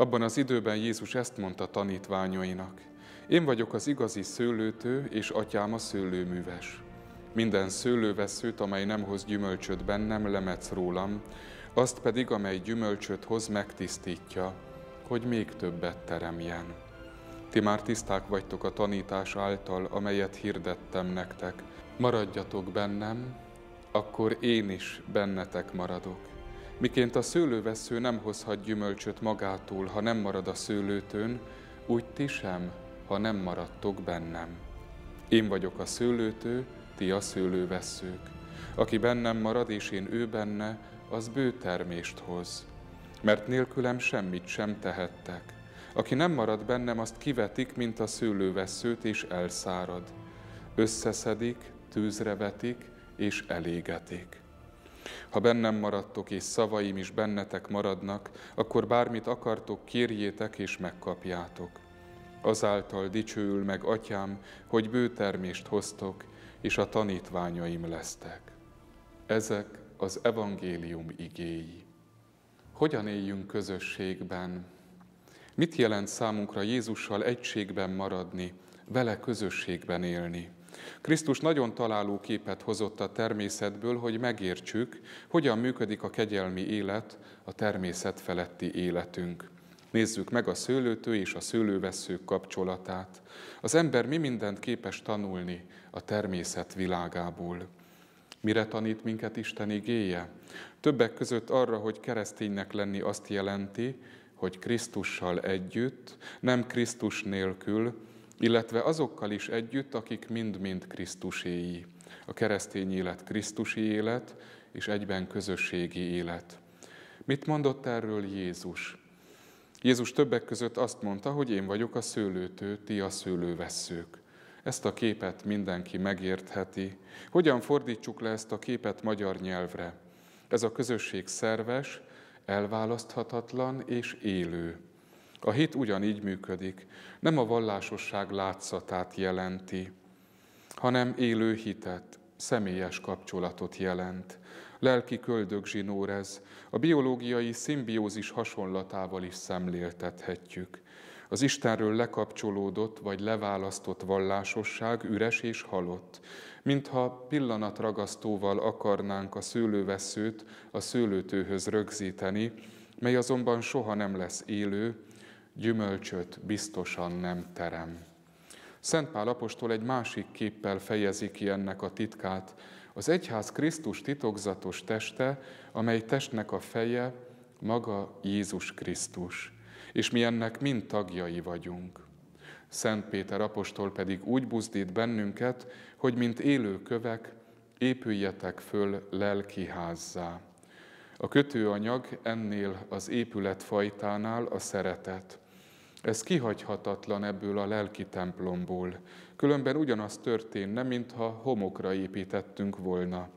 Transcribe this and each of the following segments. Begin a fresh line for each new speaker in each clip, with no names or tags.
Abban az időben Jézus ezt mondta tanítványainak. Én vagyok az igazi szőlőtő, és atyám a szőlőműves. Minden szőlőveszőt, amely nem hoz gyümölcsöt bennem, lemetsz rólam, azt pedig, amely gyümölcsöt hoz, megtisztítja, hogy még többet teremjen. Ti már tiszták vagytok a tanítás által, amelyet hirdettem nektek. Maradjatok bennem, akkor én is bennetek maradok. Miként a szőlővesző nem hozhat gyümölcsöt magától, ha nem marad a szőlőtőn, úgy ti sem, ha nem maradtok bennem. Én vagyok a szőlőtő, ti a szőlővesszők. Aki bennem marad, és én ő benne, az bő termést hoz. Mert nélkülem semmit sem tehettek. Aki nem marad bennem, azt kivetik, mint a szőlővesszőt, és elszárad. Összeszedik, tűzre vetik, és elégetik. Ha bennem maradtok, és szavaim is bennetek maradnak, akkor bármit akartok, kérjétek, és megkapjátok. Azáltal dicsőül meg, Atyám, hogy bőtermést hoztok, és a tanítványaim lesztek. Ezek az evangélium igéi. Hogyan éljünk közösségben? Mit jelent számunkra Jézussal egységben maradni, vele közösségben élni? Krisztus nagyon találó képet hozott a természetből, hogy megértsük, hogyan működik a kegyelmi élet, a természet feletti életünk. Nézzük meg a szőlőtő és a szőlőveszők kapcsolatát. Az ember mi mindent képes tanulni a természet világából. Mire tanít minket Isten igéje? Többek között arra, hogy kereszténynek lenni azt jelenti, hogy Krisztussal együtt, nem Krisztus nélkül, illetve azokkal is együtt, akik mind-mind Krisztuséi. A keresztény élet Krisztusi élet, és egyben közösségi élet. Mit mondott erről Jézus? Jézus többek között azt mondta, hogy én vagyok a szőlőtő, ti a szőlővesszők. Ezt a képet mindenki megértheti. Hogyan fordítsuk le ezt a képet magyar nyelvre? Ez a közösség szerves, elválaszthatatlan és élő. A hit ugyanígy működik. Nem a vallásosság látszatát jelenti, hanem élő hitet, személyes kapcsolatot jelent. Lelki ez. a biológiai szimbiózis hasonlatával is szemléltethetjük. Az Istenről lekapcsolódott vagy leválasztott vallásosság üres és halott, mintha pillanatragasztóval akarnánk a szőlőveszőt a szőlőtőhöz rögzíteni, mely azonban soha nem lesz élő, gyümölcsöt biztosan nem terem. Szent Pál apostol egy másik képpel fejezi ki ennek a titkát. Az egyház Krisztus titokzatos teste, amely testnek a feje maga Jézus Krisztus, és mi ennek mind tagjai vagyunk. Szent Péter apostol pedig úgy buzdít bennünket, hogy mint élő kövek, épüljetek föl lelki házzá. A kötőanyag ennél az épület fajtánál a szeretet. Ez kihagyhatatlan ebből a lelki templomból, különben ugyanaz történne, mintha homokra építettünk volna.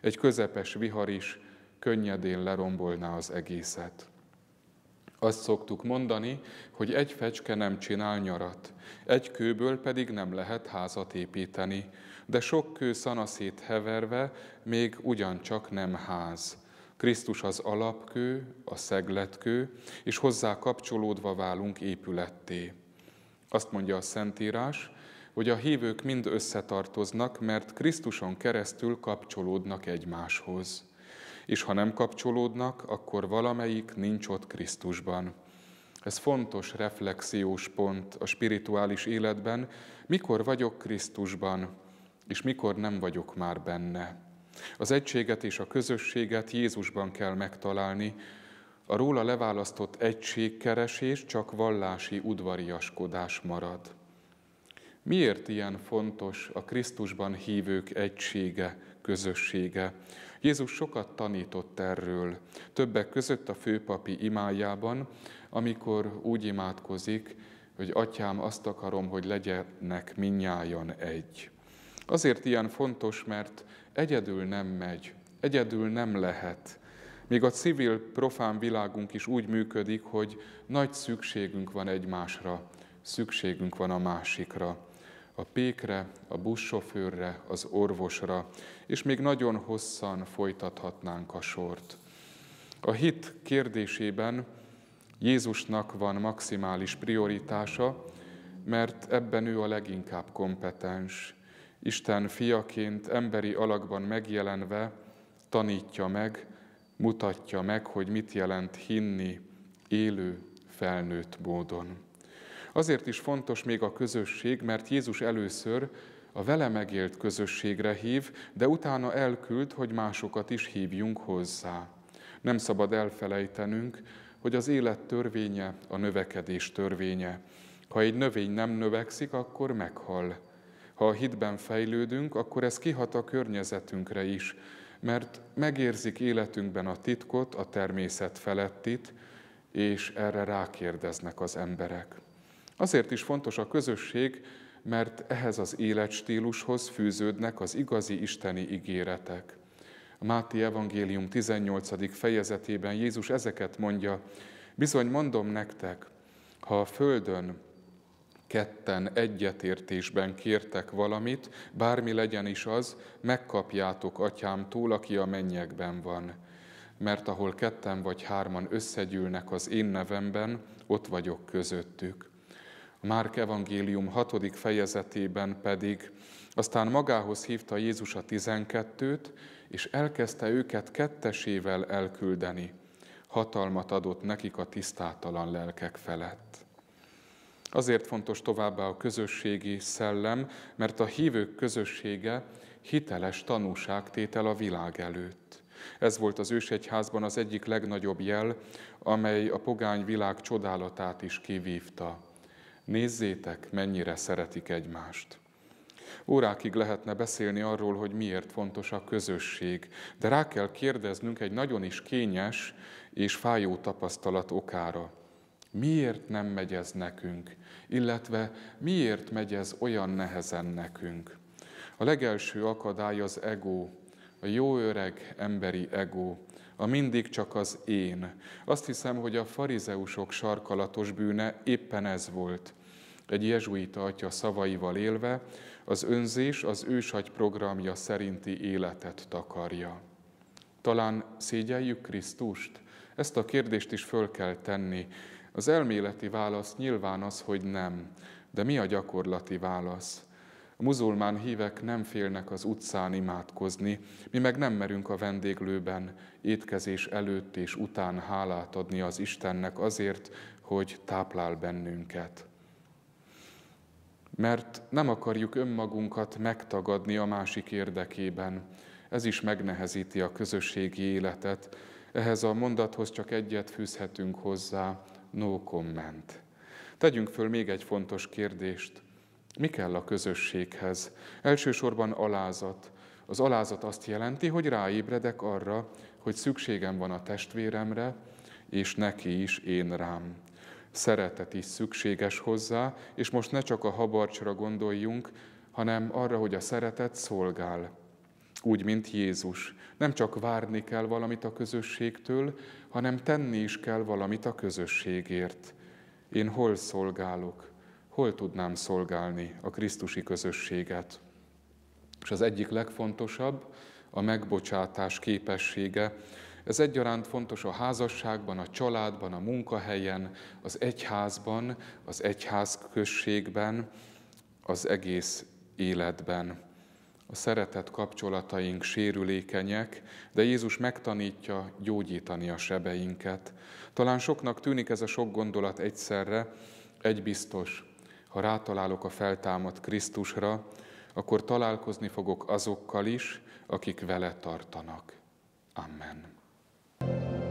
Egy közepes vihar is könnyedén lerombolná az egészet. Azt szoktuk mondani, hogy egy fecske nem csinál nyarat, egy kőből pedig nem lehet házat építeni, de sok kő szanaszét heverve még ugyancsak nem ház. Krisztus az alapkő, a szegletkő, és hozzá kapcsolódva válunk épületté. Azt mondja a Szentírás, hogy a hívők mind összetartoznak, mert Krisztuson keresztül kapcsolódnak egymáshoz. És ha nem kapcsolódnak, akkor valamelyik nincs ott Krisztusban. Ez fontos reflexiós pont a spirituális életben, mikor vagyok Krisztusban, és mikor nem vagyok már benne. Az egységet és a közösséget Jézusban kell megtalálni, a róla leválasztott egységkeresés csak vallási udvariaskodás marad. Miért ilyen fontos a Krisztusban hívők egysége, közössége? Jézus sokat tanított erről, többek között a főpapi imájában, amikor úgy imádkozik, hogy Atyám, azt akarom, hogy legyenek minnyájan egy. Azért ilyen fontos, mert egyedül nem megy, egyedül nem lehet. Még a civil profán világunk is úgy működik, hogy nagy szükségünk van egymásra, szükségünk van a másikra. A pékre, a buszsofőrre, az orvosra, és még nagyon hosszan folytathatnánk a sort. A hit kérdésében Jézusnak van maximális prioritása, mert ebben ő a leginkább kompetens. Isten fiaként emberi alakban megjelenve tanítja meg, mutatja meg, hogy mit jelent hinni élő, felnőtt módon. Azért is fontos még a közösség, mert Jézus először a vele megélt közösségre hív, de utána elküld, hogy másokat is hívjunk hozzá. Nem szabad elfelejtenünk, hogy az élet törvénye a növekedés törvénye. Ha egy növény nem növekszik, akkor meghal ha a hitben fejlődünk, akkor ez kihat a környezetünkre is, mert megérzik életünkben a titkot, a természet felettit, és erre rákérdeznek az emberek. Azért is fontos a közösség, mert ehhez az életstílushoz fűződnek az igazi isteni ígéretek. A Máti Evangélium 18. fejezetében Jézus ezeket mondja, bizony mondom nektek, ha a földön ketten egyetértésben kértek valamit, bármi legyen is az, megkapjátok atyámtól, aki a mennyekben van. Mert ahol ketten vagy hárman összegyűlnek az én nevemben, ott vagyok közöttük. A Márk evangélium hatodik fejezetében pedig aztán magához hívta Jézus a tizenkettőt, és elkezdte őket kettesével elküldeni. Hatalmat adott nekik a tisztátalan lelkek felett. Azért fontos továbbá a közösségi szellem, mert a hívők közössége hiteles tanúságtétel a világ előtt. Ez volt az ősegyházban az egyik legnagyobb jel, amely a pogány világ csodálatát is kivívta. Nézzétek, mennyire szeretik egymást. Órákig lehetne beszélni arról, hogy miért fontos a közösség, de rá kell kérdeznünk egy nagyon is kényes és fájó tapasztalat okára miért nem megy ez nekünk, illetve miért megy ez olyan nehezen nekünk. A legelső akadály az ego, a jó öreg emberi ego, a mindig csak az én. Azt hiszem, hogy a farizeusok sarkalatos bűne éppen ez volt. Egy jezsuita atya szavaival élve, az önzés az ősagy programja szerinti életet takarja. Talán szégyeljük Krisztust? Ezt a kérdést is föl kell tenni. Az elméleti válasz nyilván az, hogy nem. De mi a gyakorlati válasz? A muzulmán hívek nem félnek az utcán imádkozni, mi meg nem merünk a vendéglőben étkezés előtt és után hálát adni az Istennek azért, hogy táplál bennünket. Mert nem akarjuk önmagunkat megtagadni a másik érdekében. Ez is megnehezíti a közösségi életet. Ehhez a mondathoz csak egyet fűzhetünk hozzá no comment. Tegyünk föl még egy fontos kérdést. Mi kell a közösséghez? Elsősorban alázat. Az alázat azt jelenti, hogy ráébredek arra, hogy szükségem van a testvéremre, és neki is én rám. Szeretet is szükséges hozzá, és most ne csak a habarcsra gondoljunk, hanem arra, hogy a szeretet szolgál úgy, mint Jézus. Nem csak várni kell valamit a közösségtől, hanem tenni is kell valamit a közösségért. Én hol szolgálok? Hol tudnám szolgálni a Krisztusi közösséget? És az egyik legfontosabb a megbocsátás képessége. Ez egyaránt fontos a házasságban, a családban, a munkahelyen, az egyházban, az egyházközségben, az egész életben a szeretet kapcsolataink sérülékenyek, de Jézus megtanítja gyógyítani a sebeinket. Talán soknak tűnik ez a sok gondolat egyszerre, egy biztos, ha rátalálok a feltámadt Krisztusra, akkor találkozni fogok azokkal is, akik vele tartanak. Amen. thank you